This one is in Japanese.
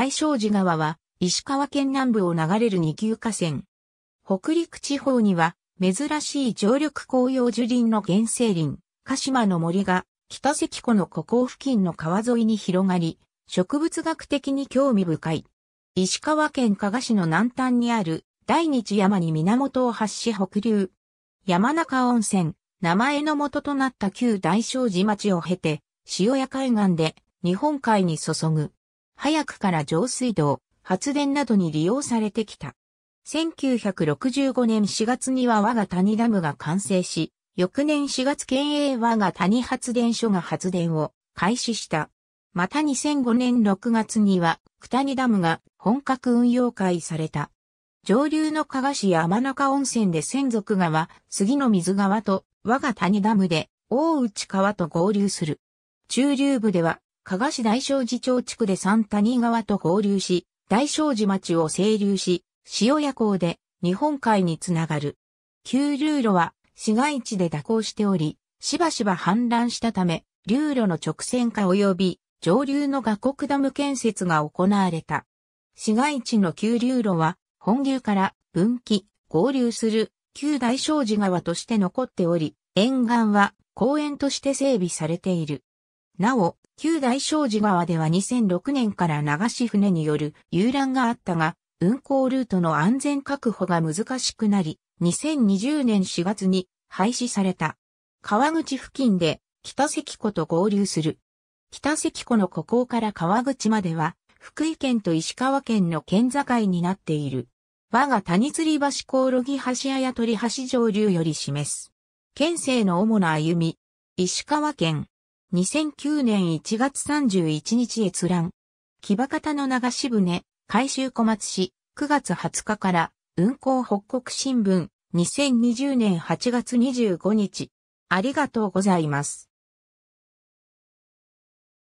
大正寺川は石川県南部を流れる二級河川。北陸地方には珍しい常緑紅葉樹林の原生林、鹿島の森が北関湖の湖口付近の川沿いに広がり、植物学的に興味深い。石川県加賀市の南端にある大日山に源を発し北流。山中温泉、名前の元となった旧大正寺町を経て、塩屋海岸で日本海に注ぐ。早くから上水道、発電などに利用されてきた。1965年4月には我が谷ダムが完成し、翌年4月県営我が谷発電所が発電を開始した。また2005年6月には、九谷ダムが本格運用開された。上流の加賀市山中温泉で仙族川、杉の水川と我が谷ダムで大内川と合流する。中流部では加賀市大正寺町地区で三谷川と合流し、大正寺町を清流し、塩屋港で日本海につながる。旧流路は市街地で蛇行しており、しばしば氾濫したため、流路の直線化及び上流の河国ダム建設が行われた。市街地の旧流路は本流から分岐、合流する旧大正寺川として残っており、沿岸は公園として整備されている。なお、旧大正寺川では2006年から流し船による遊覧があったが、運航ルートの安全確保が難しくなり、2020年4月に廃止された。川口付近で北関湖と合流する。北関湖の湖口から川口までは、福井県と石川県の県境になっている。我が谷釣り橋コオロギ橋やや鳥橋上流より示す。県政の主な歩み。石川県、2009年1月31日閲覧。木場方の流し船、改修小松市、9月20日から、運行北国新聞、2020年8月25日。ありがとうございます。